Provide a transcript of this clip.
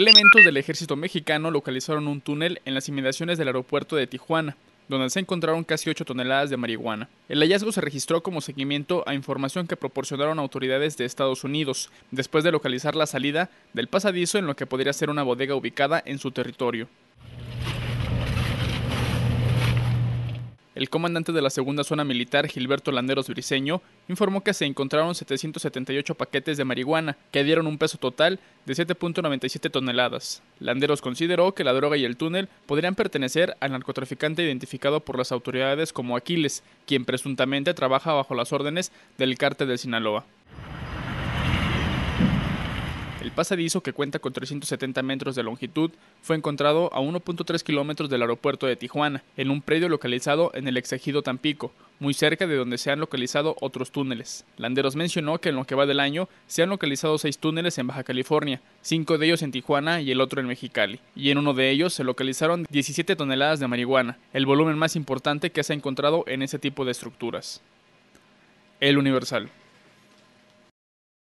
Elementos del ejército mexicano localizaron un túnel en las inmediaciones del aeropuerto de Tijuana, donde se encontraron casi 8 toneladas de marihuana. El hallazgo se registró como seguimiento a información que proporcionaron autoridades de Estados Unidos, después de localizar la salida del pasadizo en lo que podría ser una bodega ubicada en su territorio. El comandante de la segunda zona militar, Gilberto Landeros Briceño, informó que se encontraron 778 paquetes de marihuana, que dieron un peso total de 7.97 toneladas. Landeros consideró que la droga y el túnel podrían pertenecer al narcotraficante identificado por las autoridades como Aquiles, quien presuntamente trabaja bajo las órdenes del cártel de Sinaloa. El pasadizo, que cuenta con 370 metros de longitud, fue encontrado a 1.3 kilómetros del aeropuerto de Tijuana, en un predio localizado en el exegido Tampico, muy cerca de donde se han localizado otros túneles. Landeros mencionó que en lo que va del año se han localizado seis túneles en Baja California, cinco de ellos en Tijuana y el otro en Mexicali, y en uno de ellos se localizaron 17 toneladas de marihuana, el volumen más importante que se ha encontrado en ese tipo de estructuras. El Universal.